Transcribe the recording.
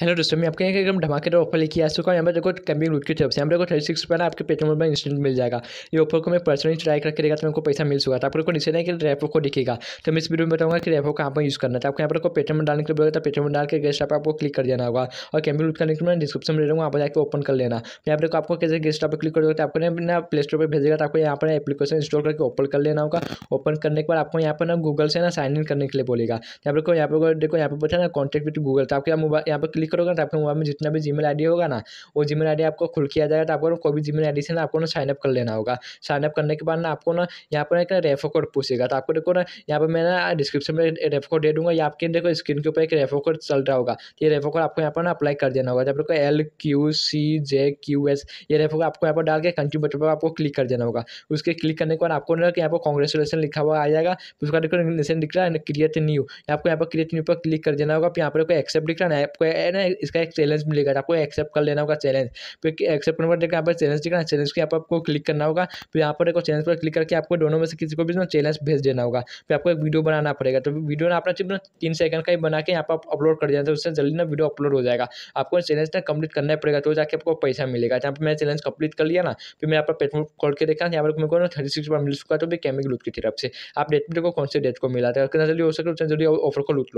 hello दोस्तों मैं आपके यहाँ एकदम धमाकेदार ऑफर लेके आ चुका हूँ यहाँ पर देखो कैंपिंग रूट की तरफ से यहाँ पर देखो थर्टी सिक्स रुपया आपके पेटीएम पर इंस्टेंट मिल जाएगा ये ऑफर को मैं पर्सनली ट्राई करके देगा तो मेरे को पैसा मिल चुका था आप लोग को नीचे नहीं कि रेपो को दिखेगा तो मैं इस वीडियो में बताऊंगा कि रेपो कहाँ पर यूज़ करना था तो आपको यहाँ पर को पेटीएम डालने के लिए तो पेटीएम डाल के गेस्ट आप आपको क्लिक कर देना होगा और कैंपिंग रूट करने के मैं डिस्क्रिप्शन में दे दूँगा आप जाकर ओपन कर लेना तो यहाँ पर आपको कैसे गेस्ट आप पर क्लिक कर देगा तो आपको ना प्ले स्टोर पर भेजेगा तो आपको यहाँ पर एप्लीकेशन इंस्टॉल करके ओपन कर लेना होगा ओपन करने के बाद आपको यहाँ पर ना गूगल से ना साइन इन करने के लिए बोलेगा तो यहाँ पर यहाँ पर देखो यहाँ पर बताया ना कॉन्टेक्ट विथ गूगल तो आपके मोबाइल यहाँ पर क्लिक क्लिक करोगे तो आपके मोबाइल में जितना भी जीमेल आई होगा ना वो जीमेल आई आपको खुल किया जाएगा तो आपको कोई भी जीमेल आई से ना आपको ना साइनअप कर लेना होगा साइनअप करने के बाद ना आपको ना यहाँ पर एक रेफो कोड पूछेगा तो आपको देखो ना यहाँ पर मैं ना डिस्क्रिप्शन में रेफो कोड दे दूँगा या आपके देखो स्क्रीन के ऊपर एक रेफो कोड चल रहा होगा तो ये रेफो कोड आपको यहाँ पर ना अप्लाई कर देना होगा जब देखो L Q C J Q S ये रेफो कोड आपको यहाँ पर डाल के कंट्री बटन पर आपको क्लिक कर देना होगा उसके क्लिक करने के बाद आपको ना यहाँ पर कॉन्ग्रेचुलेसन लिखा हुआ आ जाएगा उसका देखो नीचे दिख रहा है क्रिएट न्यू आपको यहाँ पर क्रिएट न्यू पर क्लिक कर देना होगा यहाँ पर एक्सेप्ट दिख रहा है आपको ना इसका एक चैलेंज मिलेगा आपको एक्सेप्ट कर लेना होगा चैलेंज फिर एक्सेप्ट करने पर देखा यहाँ पर चैलेंज देखना चैलेंज के यहाँ पर आपको क्लिक करना होगा फिर यहाँ पर एक चैलेंज पर क्लिक करके आपको दोनों में से किसी को भी चैलेंज भेज देना होगा फिर आपको एक वीडियो बनाना पड़ेगा तो वीडियो ना अपना सिर्फ तीन सेकंड का ही बना के यहाँ पर अपलोड कर देना तो उससे जल्दी ना वीडियो अपलोड हो जाएगा आपको चैलेंज ना कंप्लीट करना पड़ेगा तो जाके आपको पैसा मिलेगा जहाँ पर मैंने चैलेंज कंप्लीट कर लिया ना फिर मैं यहाँ पर प्लेटफॉर्म कॉल के देखा यहाँ पर मेरे को ना थर्टी सिक्स मिल चुका तो भी कैमिक लूट की तरफ से आप डेट को कौन से डेट को मिला था जल्दी हो सके उससे जल्दी ऑफर को लूट लो